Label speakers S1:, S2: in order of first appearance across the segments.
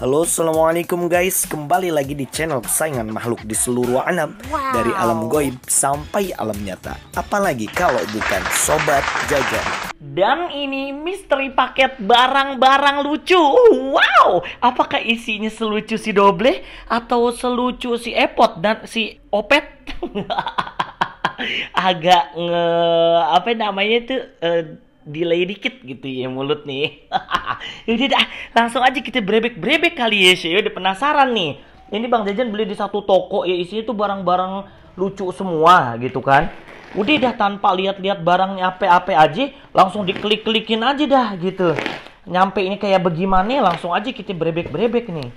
S1: Halo Assalamualaikum guys Kembali lagi di channel kesayangan makhluk di seluruh alam wow. Dari alam goib sampai alam nyata Apalagi kalau bukan Sobat Jajan Dan ini misteri paket barang-barang lucu Wow Apakah isinya selucu si Doble Atau selucu si Epot dan si Opet Agak nge... apa namanya tuh eh, uh, delay dikit gitu ya mulut nih. Jadi dah, langsung aja kita brebek-brebek kali ya, sih. Udah penasaran nih. Ini Bang Jajan beli di satu toko ya isinya tuh barang-barang lucu semua gitu kan. Udah dah tanpa lihat-lihat barangnya apa-apa aja, langsung diklik-klikin aja dah gitu. Nyampe ini kayak bagaimana, langsung aja kita brebek-brebek nih.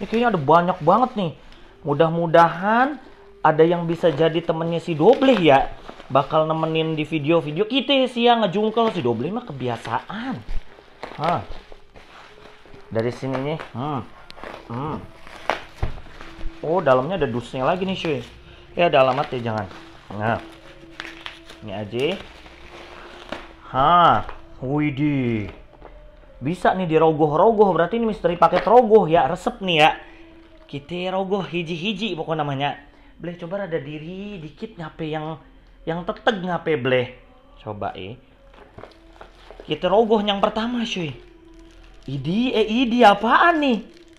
S1: Ini kayaknya ada banyak banget nih. Mudah-mudahan ada yang bisa jadi temennya si Doble ya bakal nemenin di video-video kita sih yang ngejungkel si Doble mah kebiasaan. Hah. Dari sini nih. Hmm. Hmm. Oh, dalamnya ada dusnya lagi nih, cuy. Ya, ada alamat ya jangan. Nah. Ini aja. Hah. Widih. Bisa nih dirogoh-rogoh. Berarti ini misteri paket rogoh ya. Resep nih ya. Kita rogoh hiji-hiji pokok namanya. Boleh coba ada diri dikit nyape yang yang teteg ngape bleh coba eh kita rogoh yang pertama cuy idi eh idi apaan nih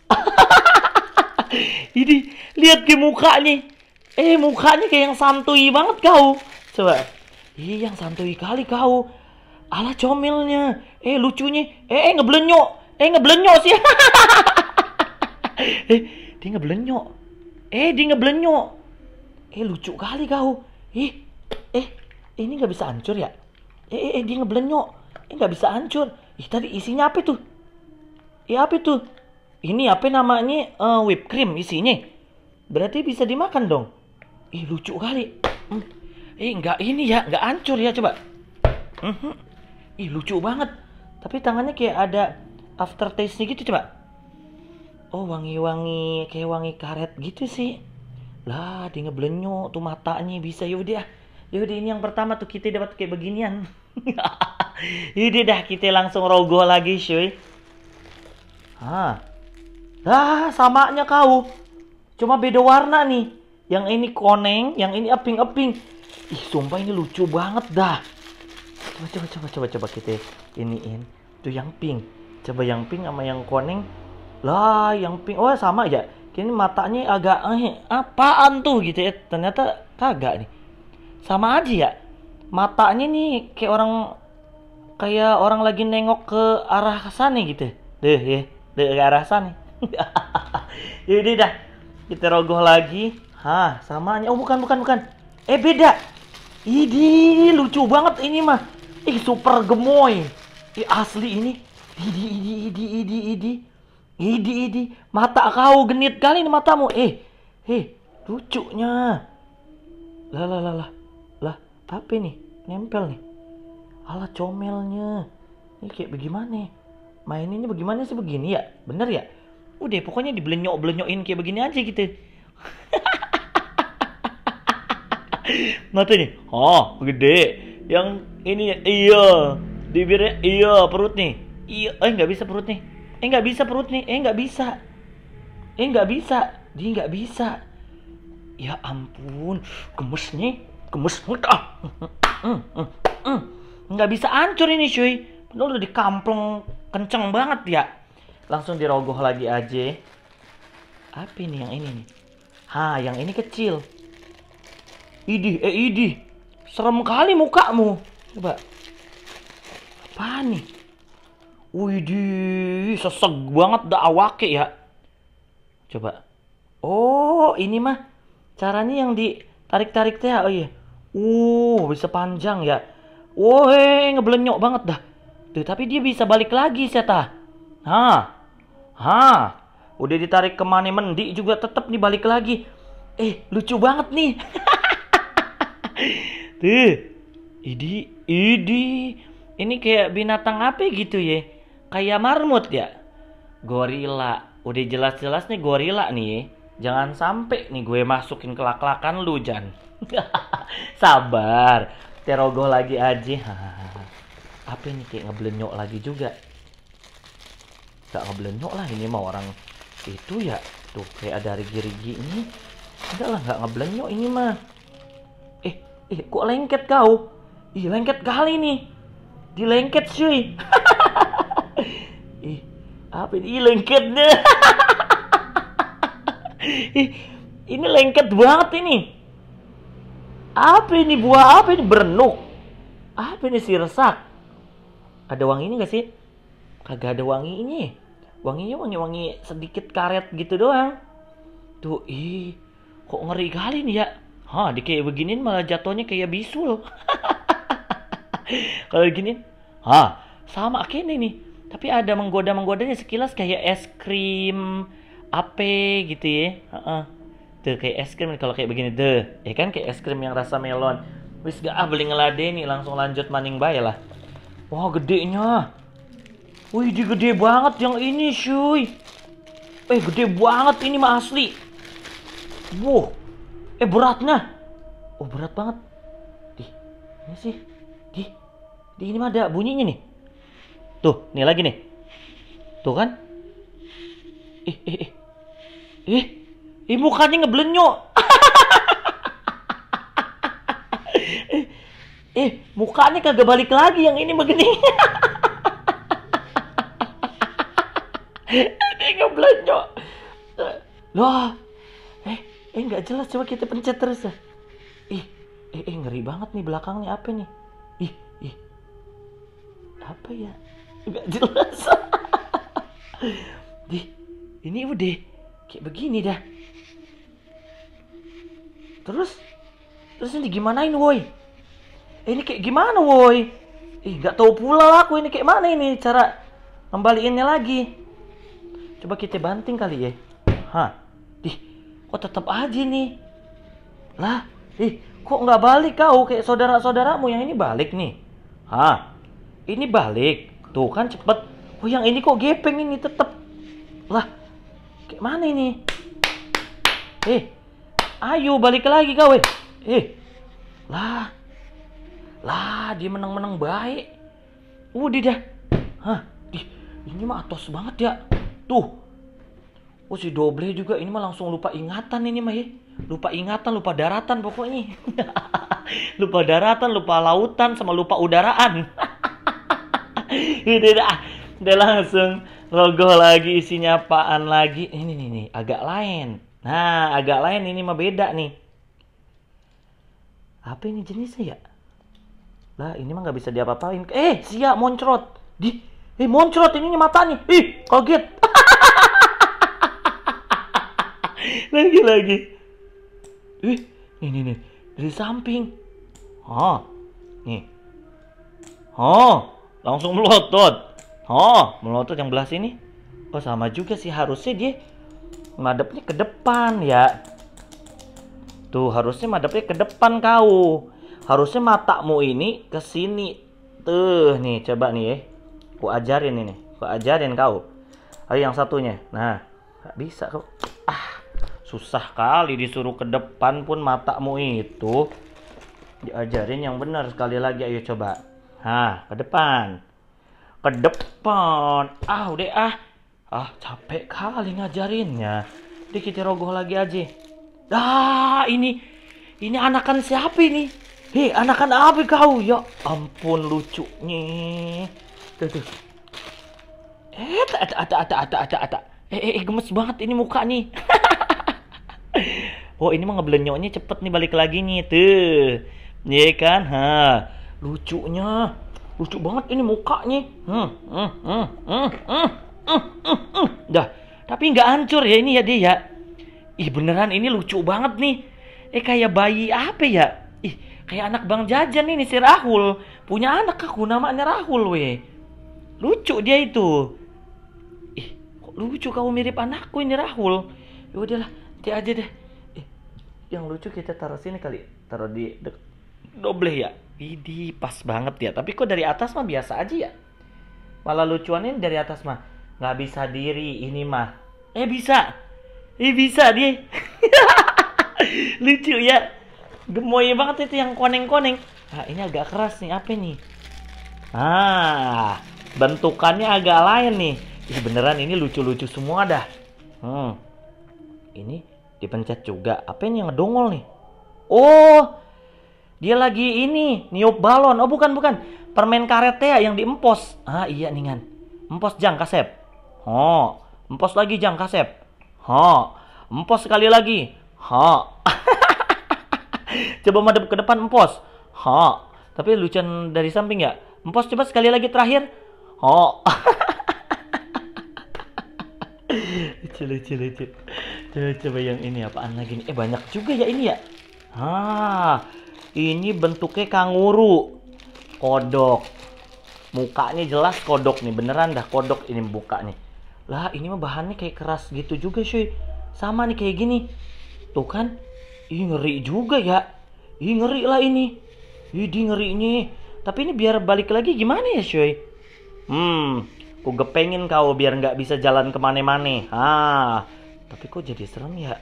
S1: idi lihat ke muka nih eh mukanya kayak yang santuy banget kau coba ih yang santuy kali kau ala comilnya eh lucunya eh, eh ngeblenyok eh ngeblenyok sih eh dia ngeblenyok eh dia ngeblenyok eh lucu kali kau ih eh, Eh, ini nggak bisa hancur ya eh, eh, eh dia ngeblenyok. ini eh, nggak bisa hancur ih tadi isinya apa itu? ya eh, apa itu? ini apa namanya uh, whipped cream isinya berarti bisa dimakan dong ih lucu kali hmm. eh nggak ini ya nggak hancur ya coba hmm. ih lucu banget tapi tangannya kayak ada aftertaste-nya gitu coba oh wangi-wangi kayak wangi karet gitu sih lah dia ngeblenyok tuh matanya bisa yaudah yaudah ini yang pertama tuh kita dapat kayak beginian yaudah dah kita langsung rogoh lagi cuy ah dah samanya kau cuma beda warna nih yang ini koneng yang ini eping-eping ih sumpah ini lucu banget dah coba coba coba coba coba kita iniin tuh yang pink coba yang pink sama yang koneng lah yang pink oh sama aja kini matanya agak eh, apaan tuh gitu ya ternyata kagak nih sama aja ya matanya nih kayak orang kayak orang lagi nengok ke arah sana gitu deh ya deh ke arah sana jadi ya dah kita rogoh lagi hah samanya oh bukan bukan bukan eh beda ini lucu banget ini mah ih super gemoy ih asli ini idi idi idi idi idi idi idi mata kau genit kali ini matamu eh eh lucunya lah lah lah lah tapi nih nempel nih ala comelnya ini kayak bagaimana ya? maininnya bagaimana sih begini ya bener ya udah pokoknya dibelenyok belenyokin kayak begini aja gitu mata nih oh gede yang ini ya, iya bibirnya iya perut nih iya eh nggak bisa perut nih eh nggak bisa perut nih eh nggak bisa eh nggak bisa dia nggak bisa ya ampun gemes nih gemes ah nggak bisa hancur ini cuy Padahal udah kampung kenceng banget ya langsung dirogoh lagi aja apa ini yang ini nih ha yang ini kecil idih eh idih serem kali mukamu coba apa nih wih di sesek banget dah awake ya. Coba. Oh, ini mah caranya yang ditarik-tarik teh. Oh iya. Uh, bisa panjang ya. woi ngeblenyok banget dah. Tuh, tapi dia bisa balik lagi, Seta. Hah? Hah? Udah ditarik ke mana mendi juga tetap nih balik lagi. Eh, lucu banget nih. Tuh. Idi, idi. Ini kayak binatang apa gitu ya? Kayak marmut ya? Gorila. Udah jelas-jelas nih gorila nih. Ya. Jangan sampai nih gue masukin kelak-kelakan lu, Jan. Sabar. Terogoh lagi aja. Apa ini kayak ngeblenyok lagi juga. Gak ngeblenyok lah ini mah orang itu ya. Tuh kayak ada rigi-rigi ini. Enggak lah gak ngeblenyok ini mah. Eh, eh kok lengket kau? Ih lengket kali nih. Dilengket cuy. Ih, apa ini? lengketnya. Ih, ini lengket banget ini. Apa ini buah? Apa ini berenuk? Apa ini resak Ada wangi ini gak sih? Kagak ada wangi ini. Wanginya wangi-wangi sedikit karet gitu doang. Tuh, ih, kok ngeri kali nih ya? Hah, di kayak beginiin malah jatuhnya kayak bisu loh. Kalau begini, hah, sama kayaknya nih. Tapi ada menggoda-menggodanya sekilas kayak es krim, ape gitu ya. Uh -uh tuh kayak es krim kalau kayak begini deh ya kan kayak es krim yang rasa melon wis gak ah beli ngelade nih langsung lanjut maning bay lah wah gedenya wih di gede banget yang ini cuy eh gede banget ini mah asli wow eh beratnya oh berat banget di ini sih di di ini mah ada bunyinya nih tuh nih lagi nih tuh kan ih eh, eh, eh. Ih mukanya ngeblenyo. eh, mukanya kagak balik lagi yang ini begini. Ini ngeblenyo. Loh. Eh, eh nggak jelas coba kita pencet terus ya. Ih, eh, eh ngeri banget nih belakangnya apa nih? Ih, ih. Apa ya? Nggak jelas. Ih, ini udah kayak begini dah terus terus ini gimanain woi eh, ini kayak gimana woi ih gak tahu pula aku ini kayak mana ini cara ngembaliinnya lagi coba kita banting kali ya hah Ih, kok tetap aja nih lah ih kok gak balik kau kayak saudara-saudaramu yang ini balik nih hah ini balik tuh kan cepet oh yang ini kok gepeng ini tetep lah kayak mana ini eh ayo balik lagi kau eh eh lah lah dia menang-menang baik udah dah hah Ih, ini mah atos banget ya tuh Oh si Doble juga ini mah langsung lupa ingatan ini mah ya. Lupa ingatan, lupa daratan pokoknya. lupa daratan, lupa lautan, sama lupa udaraan. Udah dah, ah. udah langsung rogoh lagi isinya apaan lagi. Ini nih agak lain. Nah, agak lain ini mah beda nih. Apa ini jenisnya ya? Lah, ini mah nggak bisa diapa-apain. Eh, siap moncrot. Di, eh moncrot ini mata nih. Ih, kaget. lagi lagi. Ih, nih nih nih. Dari samping. Oh. Nih. Oh, langsung melotot. Oh, melotot yang belah sini. Oh, sama juga sih harusnya dia madepnya ke depan ya tuh harusnya madepnya ke depan kau harusnya matamu ini ke sini tuh nih coba nih ya ku ajarin ini ku ajarin kau ayo yang satunya nah gak bisa kau ah susah kali disuruh ke depan pun matamu itu diajarin yang benar sekali lagi ayo coba Hah, ke depan. Ke depan. Ah, udah ah ah capek kali ngajarinnya kita rogoh lagi aja dah ini ini anakan siapa ini hei anakan apa kau ya ampun lucunya tuh tuh eh ada ada ada ada ada ada eh, eh eh gemes banget ini muka nih oh ini mah ngeblenyoknya cepet nih balik lagi nih tuh ya kan ha lucunya lucu banget ini mukanya hmm hmm hmm hmm, hmm. Uh, uh, uh. Dah, tapi nggak hancur ya ini ya dia ya. Ih beneran ini lucu banget nih. Eh kayak bayi apa ya? Ih kayak anak Bang Jajan ini si Rahul. Punya anak aku namanya Rahul we? Lucu dia itu. Ih kok lucu kamu mirip anakku ini Rahul. Ya udahlah, dia aja deh. Eh, yang lucu kita taruh sini kali. Ya. Taruh di dek doble ya. Idi pas banget ya. Tapi kok dari atas mah biasa aja ya. Malah lucuannya dari atas mah nggak bisa diri ini mah eh bisa eh bisa dia lucu ya gemoy banget itu yang koneng-koneng nah ini agak keras nih apa nih ah bentukannya agak lain nih Ih, beneran ini lucu-lucu semua dah hmm ini dipencet juga apa ini yang ngedongol nih oh dia lagi ini niup balon oh bukan bukan permen karet ya yang diempos ah iya nih kan empos jang kasep Ho. Empos lagi Jang Kasep. Ho. Empos sekali lagi. Ho. coba madep ke depan empos. Ho. Tapi lucuan dari samping ya. Empos coba sekali lagi terakhir. Ho. lucu lucu lucu. Coba, coba yang ini apaan lagi nih? Eh banyak juga ya ini ya. Ah, ini bentuknya kanguru. Kodok. Mukanya jelas kodok nih, beneran dah kodok ini buka nih lah ini mah bahannya kayak keras gitu juga cuy sama nih kayak gini tuh kan ih ngeri juga ya ih ngeri lah ini ih di ngerinya tapi ini biar balik lagi gimana ya cuy hmm ku gepengin kau biar nggak bisa jalan kemana-mana ah tapi kok jadi serem ya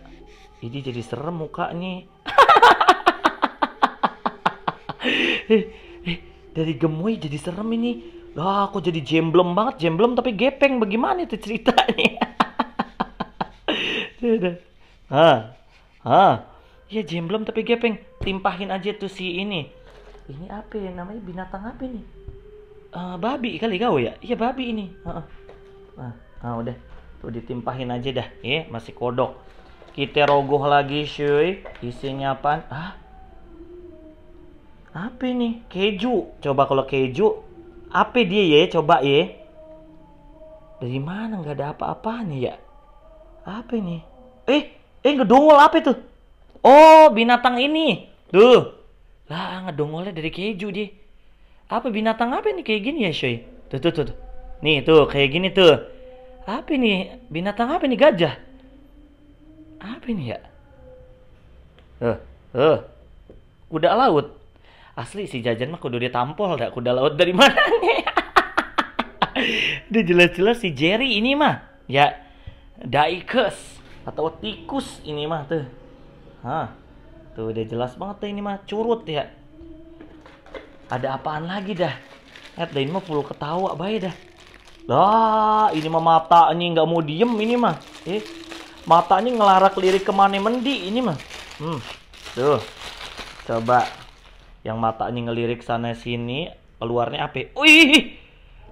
S1: ini jadi serem mukanya eh, eh, dari gemoy jadi serem ini lah aku jadi jemblem banget, jemblem tapi gepeng bagaimana itu ceritanya? ah, ah, ya jemblem tapi gepeng. Timpahin aja tuh si ini. Ini apa ya namanya binatang apa ini? Uh, babi kali kau ya? Iya babi ini. ah -uh. udah tuh ditimpahin aja dah, ya yeah, masih kodok. Kita rogoh lagi cuy. Isinya apa? Ah, apa ini? Keju. Coba kalau keju apa dia ya coba ya dari mana nggak ada apa-apanya ya apa ini eh eh ngedongol apa itu oh binatang ini tuh lah ngedongolnya dari keju dia apa binatang apa ini kayak gini ya Shoy tuh tuh tuh, tuh. nih tuh kayak gini tuh apa ini binatang apa ini gajah apa ini ya eh uh. kuda laut asli si jajan mah kudu ditampol dah kuda laut dari mana nih udah jelas-jelas si Jerry ini mah ya daikus atau tikus ini mah tuh Hah. tuh udah jelas banget tuh ini mah curut ya ada apaan lagi dah dah ini mah perlu ketawa ya dah lah ini mah mata matanya nggak mau diem ini mah eh matanya ngelarak lirik kemana mendi ini mah hmm tuh coba yang matanya ngelirik sana sini keluarnya apa wih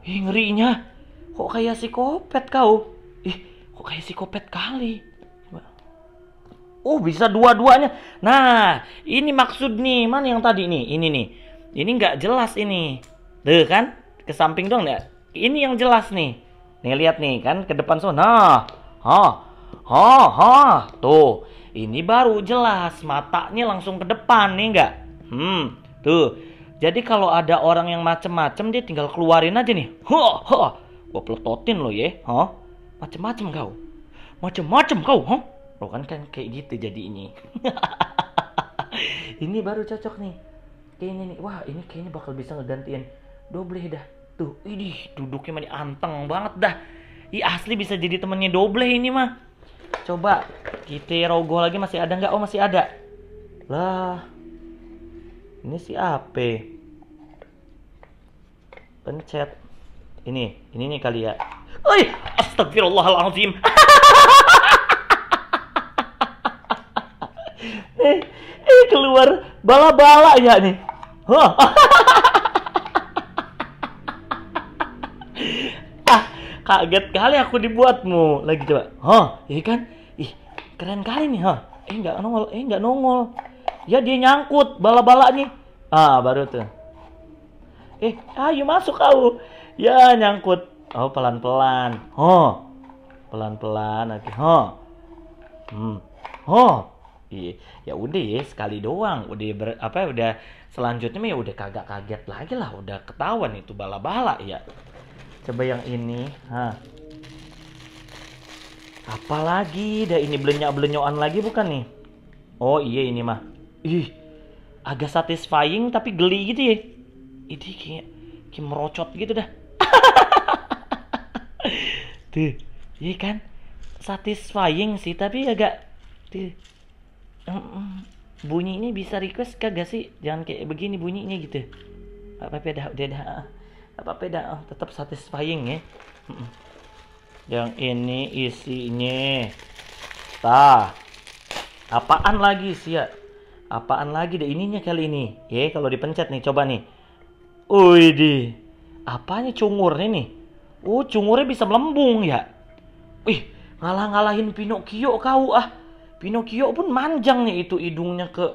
S1: ih, ngerinya kok kayak si kopet kau ih kok kayak si kopet kali Oh bisa dua-duanya. Nah ini maksud nih mana yang tadi nih ini nih ini nggak jelas ini. Deh kan ke samping dong ya. Ini yang jelas nih. Nih lihat nih kan ke depan so. Nah, ha, ha, ha, tuh. Ini baru jelas matanya langsung ke depan nih nggak. Hmm, Tuh. Jadi kalau ada orang yang macem-macem dia tinggal keluarin aja nih. Ho, ho. Gua pelototin lo ya. Hah? Macem-macem kau. Macem-macem kau, huh? Lo kan kan kayak gitu jadi ini. ini baru cocok nih. Kayak ini nih. Wah, ini kayaknya bakal bisa ngegantiin Doble dah. Tuh, ini duduknya mah anteng banget dah. Ih asli bisa jadi temennya Doble ini mah. Coba kita rogoh lagi masih ada nggak? Oh masih ada. Lah, ini si HP pencet ini ini nih kali ya Oi, astagfirullahaladzim eh, eh keluar bala-bala ya nih huh. Ah, kaget kali aku dibuatmu lagi coba Hah. Iya kan ih keren kali nih Hah. eh nggak nongol eh nggak nongol ya dia nyangkut bala-bala nih ah baru tuh eh ayo masuk kau ya nyangkut oh pelan-pelan oh pelan-pelan oke okay. oh hmm oh iya ya udah ya sekali doang udah ber, apa udah selanjutnya ya udah kagak kaget lagi lah udah ketahuan itu bala-bala ya coba yang ini ha apalagi dah ini belenyak belenyokan lagi bukan nih oh iya ini mah ih agak satisfying tapi geli gitu ya ini kayak kayak merocot gitu dah tuh iya kan satisfying sih tapi agak tuh bunyi ini bisa request kagak sih jangan kayak begini bunyinya gitu apa beda dah apa beda oh, tetap satisfying ya yang ini isinya tah apaan lagi sih ya Apaan lagi deh ininya kali ini? ya? kalau dipencet nih, coba nih. Uidi, apanya cungurnya nih? Oh, cungurnya bisa melembung ya? Wih, ngalah-ngalahin Pinocchio kau ah. Pinocchio pun manjang nih itu hidungnya ke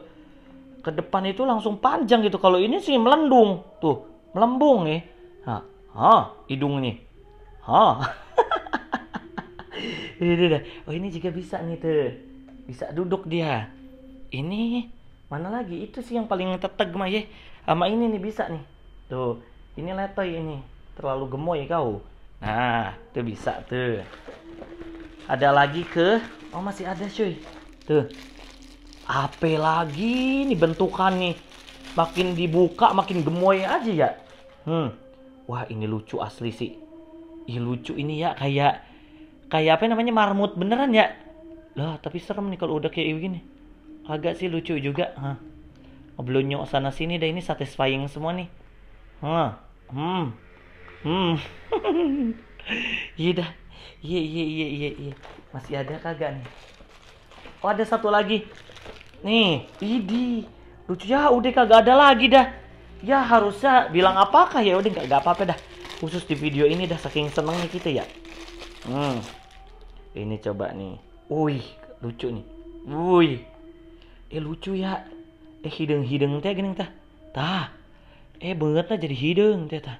S1: ke depan itu langsung panjang gitu. Kalau ini sih melendung tuh, melembung nih. Ya. Ha, ha hidung nih. Ha. ini deh. Oh ini juga bisa nih tuh. Bisa duduk dia. Ini mana lagi itu sih yang paling teteg mah eh. ya sama ini nih bisa nih tuh ini letoy ini terlalu gemoy kau nah tuh bisa tuh ada lagi ke oh masih ada cuy tuh apa lagi nih bentukan nih makin dibuka makin gemoy aja ya hmm wah ini lucu asli sih ih lucu ini ya kayak kayak apa namanya marmut beneran ya lah tapi serem nih kalau udah kayak begini agak sih lucu juga Hah. ngeblunyuk oh, sana sini deh ini satisfying semua nih Hah. hmm hmm iya dah iya iya iya iya iya masih ada kagak nih oh ada satu lagi nih idi lucu ya udah kagak ada lagi dah ya harusnya bilang apakah ya udah nggak apa-apa dah khusus di video ini dah saking senengnya kita ya hmm ini coba nih wih lucu nih wih eh lucu ya eh hidung hidung teh gini tah tah eh banget lah jadi hidung teh tah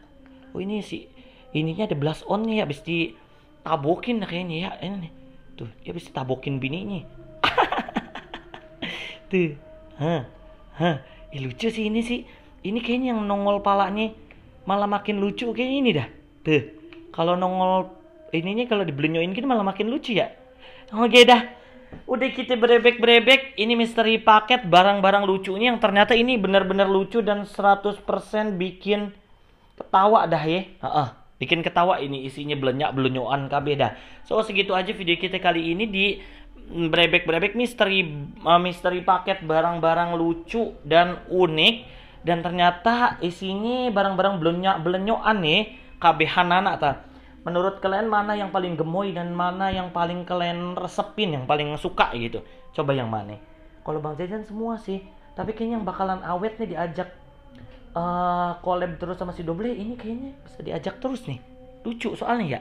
S1: oh ini si ininya ada blast on nih ya habis ditabokin lah kayaknya ya ini nih tuh dia ya habis ditabokin bininya tuh hah hah eh lucu sih ini sih ini kayaknya yang nongol palanya malah makin lucu kayaknya ini dah tuh kalau nongol ininya kalau dibelenyoin gini malah makin lucu ya oke dah udah kita berebek-berebek ini misteri paket barang-barang lucunya yang ternyata ini benar-benar lucu dan 100% bikin ketawa dah ya. Heeh. Bikin ketawa ini isinya belenyak belenyoan kb dah. So segitu aja video kita kali ini di berebek-berebek misteri uh, misteri paket barang-barang lucu dan unik dan ternyata isinya barang-barang belenyak belenyoan nih kabeh anak ta menurut kalian mana yang paling gemoy dan mana yang paling kalian resepin yang paling suka gitu coba yang mana kalau bang jajan semua sih tapi kayaknya yang bakalan awet nih diajak uh, collab terus sama si Doble ini kayaknya bisa diajak terus nih lucu soalnya ya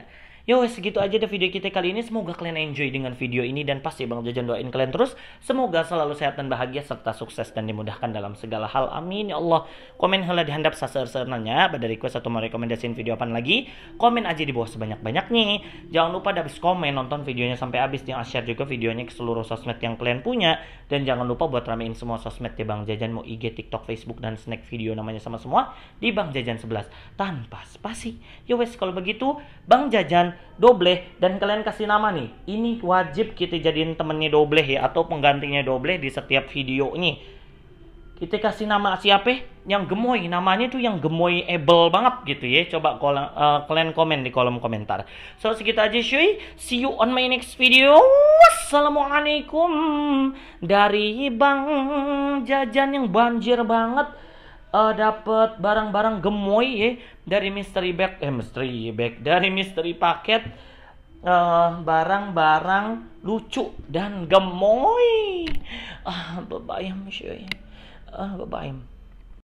S1: Yo, segitu aja deh video kita kali ini. Semoga kalian enjoy dengan video ini dan pasti Bang Jajan doain kalian terus. Semoga selalu sehat dan bahagia serta sukses dan dimudahkan dalam segala hal. Amin ya Allah. Komen hela dihandap saser-sernanya. Pada request atau mau video apa lagi, komen aja di bawah sebanyak-banyaknya. Jangan lupa habis komen nonton videonya sampai habis yang share juga videonya ke seluruh sosmed yang kalian punya dan jangan lupa buat ramein semua sosmed ya Bang Jajan mau IG, TikTok, Facebook dan snack video namanya sama semua di Bang Jajan 11 tanpa spasi. Yo wes kalau begitu Bang Jajan dobleh dan kalian kasih nama nih ini wajib kita jadiin temennya dobleh ya atau penggantinya dobleh di setiap video ini. kita kasih nama siapa yang gemoy namanya tuh yang gemoy able banget gitu ya coba kolam, uh, eh, kalian komen di kolom komentar so segitu aja cuy see you on my next video wassalamualaikum dari bang jajan yang banjir banget uh, eh, dapat barang-barang gemoy ya dari mystery bag eh mystery bag dari mystery paket eh, barang-barang uh, barang lucu dan gemoy ah bebayam sih ah bebayam